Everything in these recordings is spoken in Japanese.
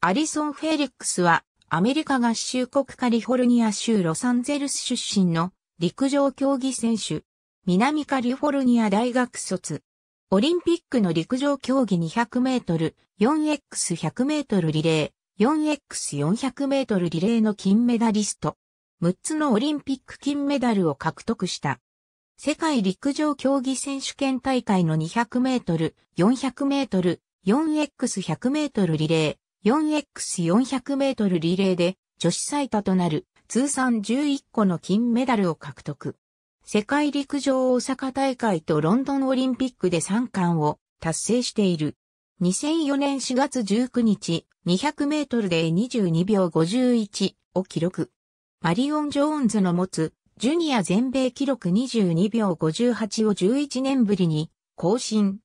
アリソン・フェリックスは、アメリカ合衆国カリフォルニア州ロサンゼルス出身の陸上競技選手。南カリフォルニア大学卒。オリンピックの陸上競技200メートル、4x100 メートルリレー、4x400 メートルリレーの金メダリスト。6つのオリンピック金メダルを獲得した。世界陸上競技選手権大会の200メートル、400メートル、4x100 メートルリレー、4x400m リレーで女子最多となる通算11個の金メダルを獲得。世界陸上大阪大会とロンドンオリンピックで3冠を達成している。2004年4月19日、200メートルで22秒51を記録。マリオン・ジョーンズの持つジュニア全米記録22秒58を11年ぶりに更新。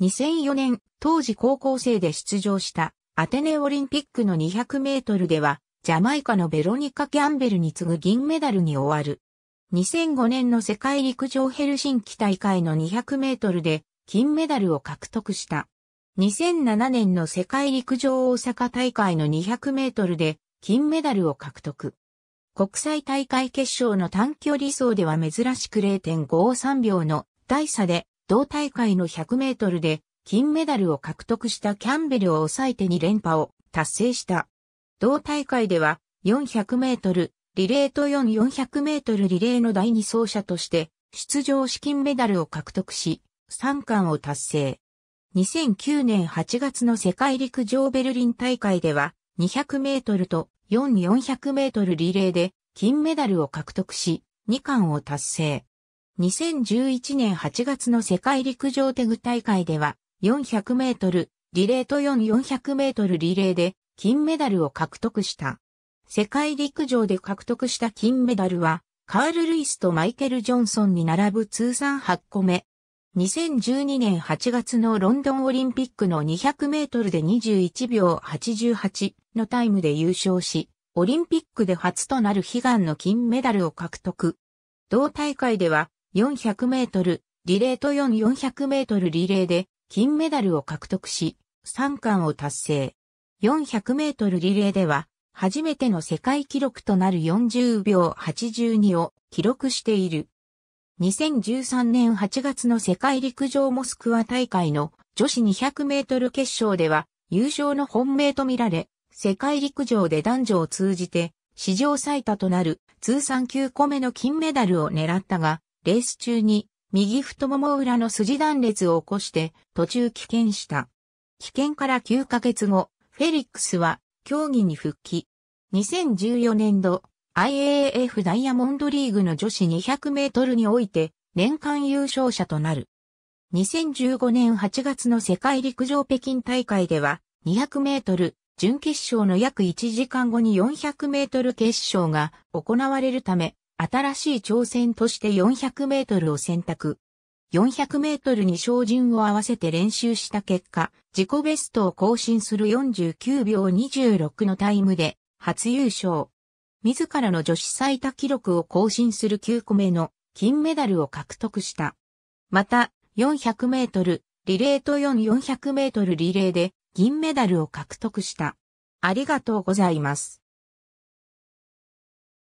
2004年、当時高校生で出場したアテネオリンピックの200メートルでは、ジャマイカのベロニカ・キャンベルに次ぐ銀メダルに終わる。2005年の世界陸上ヘルシンキ大会の200メートルで金メダルを獲得した。2007年の世界陸上大阪大会の200メートルで金メダルを獲得。国際大会決勝の短距離走では珍しく0.53秒の大差で同大会の100メートルで金メダルを獲得したキャンベルを抑えて2連覇を達成した。同大会では400メートルリレーと4400メートルリレーの第2走者として出場資金メダルを獲得し、3冠を達成。2009年8月の世界陸上ベルリン大会では200メートルと4400メートルリレーで金メダルを獲得し、2冠を達成。2011年8月の世界陸上テグ大会では400メートルリレーと4400メートルリレーで金メダルを獲得した。世界陸上で獲得した金メダルは、カール・ルイスとマイケル・ジョンソンに並ぶ通算8個目。2012年8月のロンドンオリンピックの200メートルで21秒88のタイムで優勝し、オリンピックで初となる悲願の金メダルを獲得。同大会では400メートルリレーと4400メートルリレーで金メダルを獲得し、3冠を達成。400メートルリレーでは、初めての世界記録となる40秒82を記録している。2013年8月の世界陸上モスクワ大会の女子200メートル決勝では優勝の本命とみられ、世界陸上で男女を通じて史上最多となる通算9個目の金メダルを狙ったが、レース中に右太もも裏の筋断裂を起こして途中棄権した。棄権から9ヶ月後、フェリックスは競技に復帰。2014年度 IAAF ダイヤモンドリーグの女子200メートルにおいて年間優勝者となる。2015年8月の世界陸上北京大会では200メートル準決勝の約1時間後に400メートル決勝が行われるため新しい挑戦として400メートルを選択。400メートルに照準を合わせて練習した結果、自己ベストを更新する49秒26のタイムで初優勝。自らの女子最多記録を更新する9個目の金メダルを獲得した。また、400メートルリレーと4400メートルリレーで銀メダルを獲得した。ありがとうございます。